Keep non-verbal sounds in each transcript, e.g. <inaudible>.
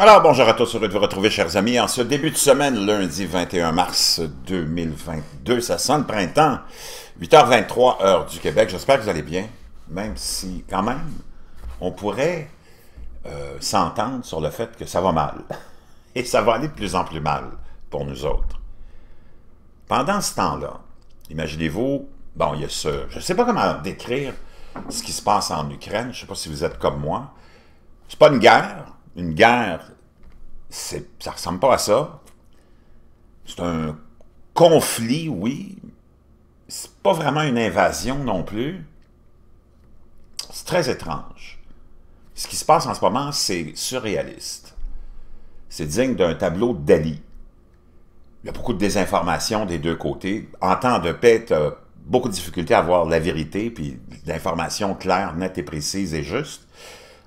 Alors bonjour à tous, heureux de vous retrouver chers amis. En ce début de semaine, lundi 21 mars 2022, ça sent le printemps, 8h23 heure du Québec. J'espère que vous allez bien, même si quand même, on pourrait euh, s'entendre sur le fait que ça va mal. <laughs> Et ça va aller de plus en plus mal pour nous autres. Pendant ce temps-là, imaginez-vous, bon, il y a ce, je ne sais pas comment décrire ce qui se passe en Ukraine, je ne sais pas si vous êtes comme moi. C'est pas une guerre, une guerre ça ressemble pas à ça. C'est un conflit, oui. C'est pas vraiment une invasion non plus. C'est très étrange. Ce qui se passe en ce moment, c'est surréaliste. C'est digne d'un tableau Dali. Il y a beaucoup de désinformation des deux côtés. En temps de paix, tu as beaucoup de difficultés à voir la vérité, puis l'information claire, nette et précise et juste.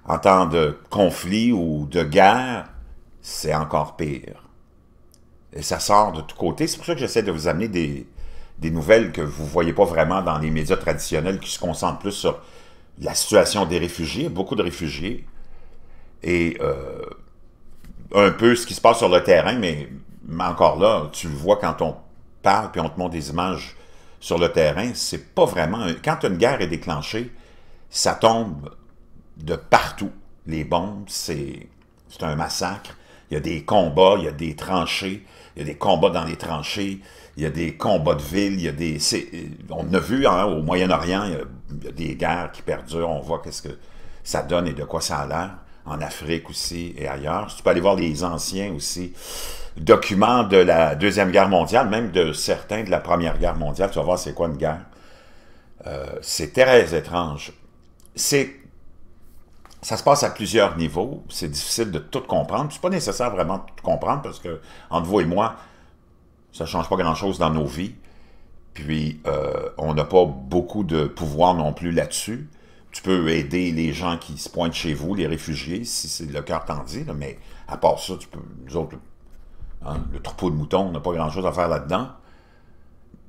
En temps de conflit ou de guerre, c'est encore pire. Et ça sort de tous côtés. C'est pour ça que j'essaie de vous amener des, nouvelles que vous ne voyez pas vraiment dans les médias traditionnels qui se concentrent plus sur la situation des réfugiés, beaucoup de réfugiés, et euh, un peu ce qui se passe sur le terrain, mais, encore là, tu le vois quand on parle puis on te montre des images sur le terrain, c'est pas vraiment... Quand une guerre est déclenchée, ça tombe de partout. Les bombes, c'est un massacre. Il y a des combats, il y a des tranchées, il y a des combats dans les tranchées, il y a des combats de ville, il y a des... On a vu hein, au Moyen-Orient, il, y a des guerres qui perdurent, on voit qu'est-ce que ça donne et de quoi ça a l'air, en Afrique aussi et ailleurs. Tu peux aller voir les anciens aussi documents de la Deuxième Guerre mondiale, même de certains de la Première Guerre mondiale, tu vas voir c'est quoi une guerre. Euh, c'est très étrange. C'est ça se passe à plusieurs niveaux. C'est difficile de tout comprendre. C'est pas nécessaire vraiment de tout comprendre parce que, entre vous et moi, ça change pas grand-chose dans nos vies. Puis, euh, on n'a pas beaucoup de pouvoir non plus là-dessus. Tu peux aider les gens qui se pointent chez vous, les réfugiés, si c'est le cœur t'en dit, mais à part ça, tu peux, nous autres, hein, le troupeau de moutons, on n'a pas grand-chose à faire là-dedans.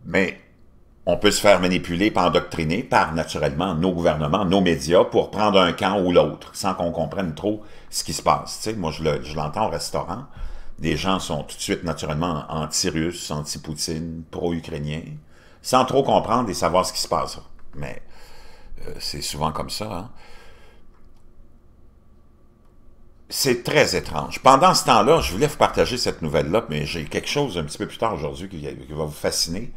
Mais on peut se faire manipuler, pas endoctriner par, naturellement, nos gouvernements, nos médias, pour prendre un camp ou l'autre, sans qu'on comprenne trop ce qui se passe. Tu moi, je l'entends au restaurant. Des gens sont tout de suite, naturellement, anti-russes, anti-Poutine, pro-ukrainiens, sans trop comprendre et savoir ce qui se passe. Mais euh, c'est souvent comme ça. Hein. c'est très étrange. Pendant ce temps-là, je voulais vous partager cette nouvelle-là, mais j'ai quelque chose un petit peu plus tard aujourd'hui qui, va vous fasciner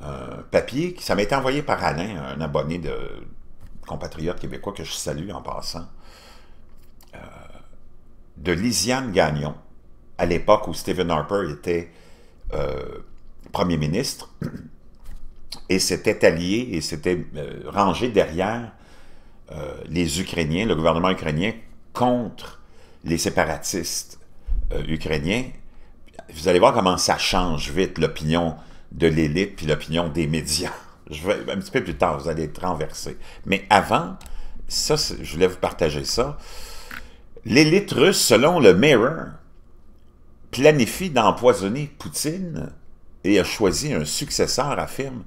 un papier qui ça m'a été envoyé par Alain, un abonné de compatriote québécois que je salue en passant, euh, de Lisiane Gagnon, à l'époque où Stephen Harper était euh, premier ministre, <clears throat> et s'était allié et s'était euh, rangé derrière les Ukrainiens, le gouvernement ukrainien, contre les séparatistes ukrainiens. Vous allez voir comment ça change vite l'opinion de l'élite puis l'opinion des médias. <laughs> Je vais, un petit peu plus tard, vous allez être renversé. Mais avant, ça, je voulais vous partager ça. L'élite russe, selon le Mirror, planifie d'empoisonner Poutine et a choisi un successeur, affirme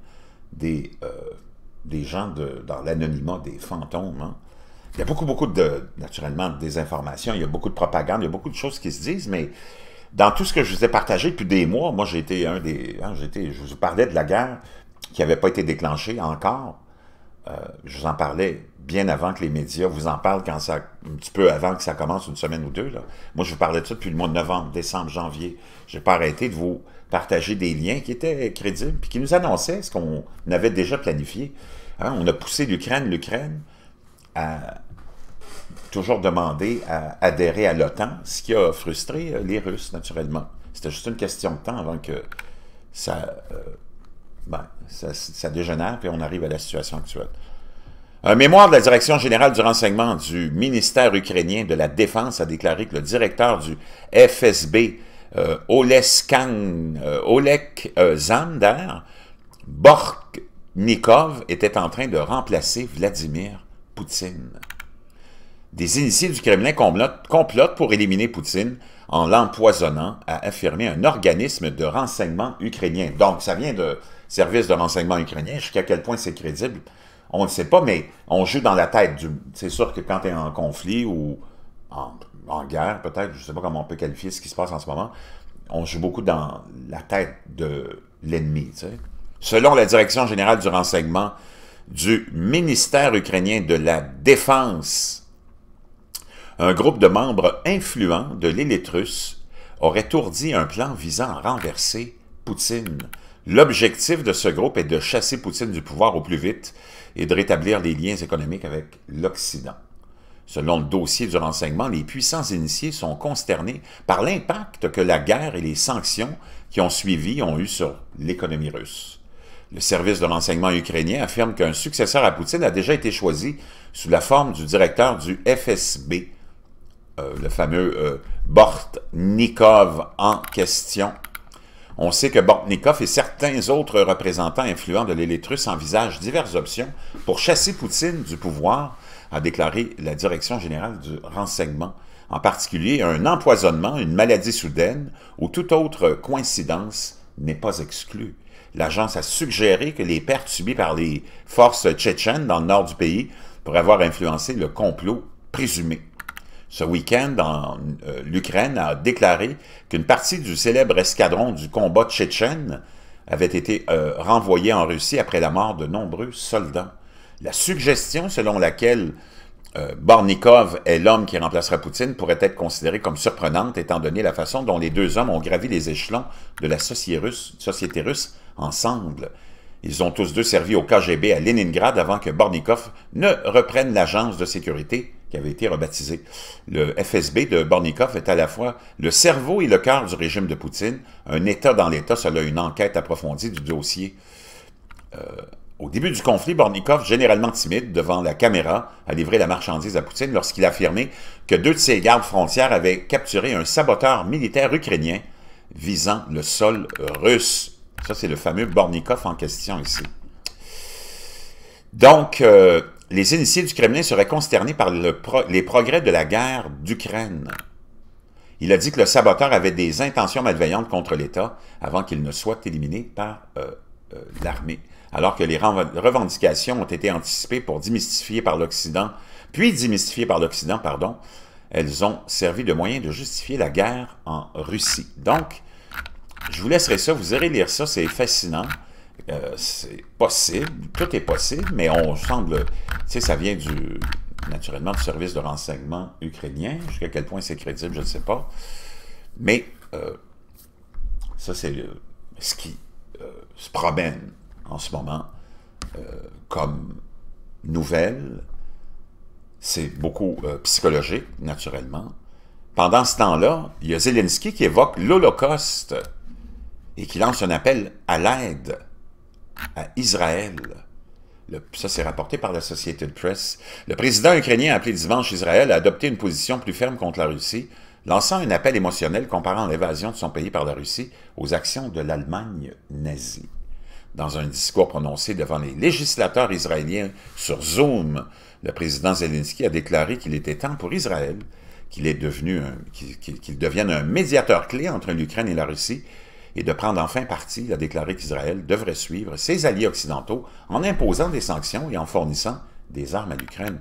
des, euh, gens dans l'anonymat des fantômes. Hein. Il y a beaucoup, beaucoup de, naturellement, de désinformation, il y a beaucoup de propagande, il y a beaucoup de choses qui se disent, mais dans tout ce que je vous ai partagé depuis des mois, moi j'ai été un des... Hein, je vous parlais de la guerre qui n'avait pas été déclenchée encore. Euh, je vous en parlais bien avant que les médias vous en parlent, quand ça, un petit peu avant que ça commence, une semaine ou deux. Là. Moi, je vous parlais de ça depuis le mois de novembre, décembre, janvier. Je n'ai pas arrêté de vous partager des liens qui étaient crédibles, puis qui nous annonçaient ce qu'on avait déjà planifié. Hein, on a poussé l'Ukraine, l'Ukraine à, toujours demandé à adhérer à l'OTAN, ce qui a frustré euh, les Russes, naturellement. C'était juste une question de temps avant que euh, ben, ça, ça, dégénère, puis on arrive à la situation actuelle. Un mémoire de la Direction générale du renseignement du ministère ukrainien de la Défense a déclaré que le directeur du FSB, euh, Oleg Oleskan, Olek Zander, Borknikov, était en train de remplacer Vladimir Poutine. Des initiés du Kremlin complotent pour éliminer Poutine en l'empoisonnant, a affirmé un organisme de renseignement ukrainien. Donc, ça vient de service de renseignement ukrainien. Jusqu'à quel point c'est crédible, on ne sait pas, mais on joue dans la tête du... C'est sûr que quand tu es en conflit ou en, guerre, peut-être, je ne sais pas comment on peut qualifier ce qui se passe en ce moment, on joue beaucoup dans la tête de l'ennemi. Selon la Direction générale du renseignement du ministère ukrainien de la Défense, un groupe de membres influents de l'élite russe aurait tourdi un plan visant à renverser Poutine. L'objectif de ce groupe est de chasser Poutine du pouvoir au plus vite et de rétablir les liens économiques avec l'Occident. Selon le dossier du renseignement, les puissants initiés sont consternés par l'impact que la guerre et les sanctions qui ont suivi ont eu sur l'économie russe. Le service de renseignement ukrainien affirme qu'un successeur à Poutine a déjà été choisi sous la forme du directeur du FSB, euh, le fameux euh, Bortnikov en question. On sait que Bortnikov et certains autres représentants influents de l'élite russe envisagent diverses options pour chasser Poutine du pouvoir, a déclaré la Direction générale du renseignement, en particulier un empoisonnement, une maladie soudaine ou toute autre coïncidence n'est pas exclue. L'agence a suggéré que les pertes subies par les forces tchétchènes dans le nord du pays pourraient avoir influencé le complot présumé. Ce week-end, euh, l'Ukraine a déclaré qu'une partie du célèbre escadron du combat tchétchène avait été euh, renvoyée en Russie après la mort de nombreux soldats. La suggestion selon laquelle euh, Bornikov est l'homme qui remplacera Poutine pourrait être considérée comme surprenante étant donné la façon dont les deux hommes ont gravi les échelons de la société russe, société russe ensemble. Ils ont tous deux servi au KGB à Leningrad avant que Bornikov ne reprenne l'agence de sécurité qui avait été rebaptisé. Le FSB de Bornikov est à la fois le cerveau et le cœur du régime de Poutine, un État dans l'État, cela une enquête approfondie du dossier. Euh, au début du conflit, Bornikov, généralement timide devant la caméra, a livré la marchandise à Poutine lorsqu'il a affirmé que deux de ses gardes frontières avaient capturé un saboteur militaire ukrainien visant le sol russe. Ça, c'est le fameux Bornikov en question ici. Donc, euh, les initiés du Kremlin seraient consternés par les progrès de la guerre d'Ukraine. Il a dit que le saboteur avait des intentions malveillantes contre l'État avant qu'il ne soit éliminé par euh, euh, l'armée, alors que les revendications ont été anticipées pour démystifier par l'Occident, puis démystifier par l'Occident, pardon, elles ont servi de moyen de justifier la guerre en Russie. Donc, je vous laisserai ça, vous irez lire ça, c'est fascinant. Euh, c'est possible, tout est possible, mais on semble, tu sais, ça vient du, naturellement du service de renseignement ukrainien. Jusqu'à quel point c'est crédible, je ne sais pas. Mais euh, ça, c'est ce qui euh, se promène en ce moment comme nouvelle. C'est beaucoup psychologique, naturellement. Pendant ce temps-là, il y a Zelensky qui évoque l'Holocauste et qui lance un appel à l'aide à Israël. Le, ça, c'est rapporté par la Press. Le président ukrainien a appelé dimanche Israël à adopter une position plus ferme contre la Russie, lançant un appel émotionnel comparant l'évasion de son pays par la Russie aux actions de l'Allemagne nazie. Dans un discours prononcé devant les législateurs israéliens sur Zoom, le président Zelensky a déclaré qu'il était temps pour Israël qu'il devienne un médiateur clé entre l'Ukraine et la Russie et de prendre enfin parti, il a déclaré qu'Israël devrait suivre ses alliés occidentaux en imposant des sanctions et en fournissant des armes à l'Ukraine.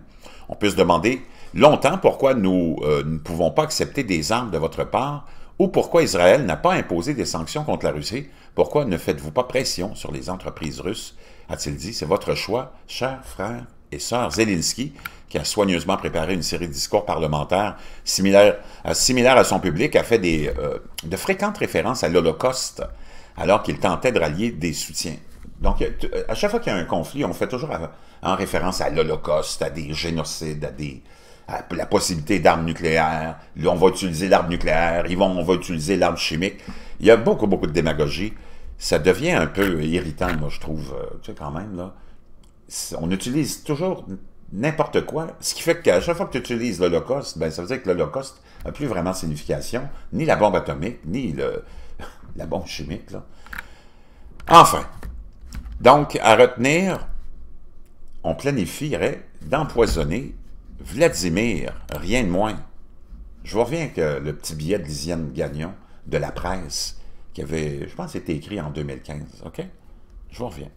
On peut se demander longtemps pourquoi euh, nous ne pouvons pas accepter des armes de votre part ou pourquoi Israël n'a pas imposé des sanctions contre la Russie. Pourquoi ne faites-vous pas pression sur les entreprises russes a-t-il dit. C'est votre choix, cher frère et sœur Zelensky, qui a soigneusement préparé une série de discours parlementaires similaires, euh, à son public, a fait des, euh, de fréquentes références à l'Holocauste, alors qu'il tentait de rallier des soutiens. Donc, euh, à chaque fois qu'il y a un conflit, on fait toujours en référence à l'Holocauste, à des génocides, à des, la possibilité d'armes nucléaires. on va utiliser l'arme nucléaire. Ils vont, on va utiliser l'arme chimique. Il y a beaucoup, beaucoup de démagogie. Ça devient un peu irritant, moi, je trouve. Tu sais, quand même, là on utilise toujours n'importe quoi, ce qui fait qu'à chaque fois que tu utilises l'Holocauste, ben, ça veut dire que l'Holocauste n'a plus vraiment de signification, ni la bombe atomique, ni <laughs> la bombe chimique. Enfin, donc, à retenir, on planifierait d'empoisonner Vladimir, rien de moins. Je vous reviens que le petit billet de Lisiane Gagnon de la presse, qui avait, je pense, été écrit en 2015, OK? Je vous reviens.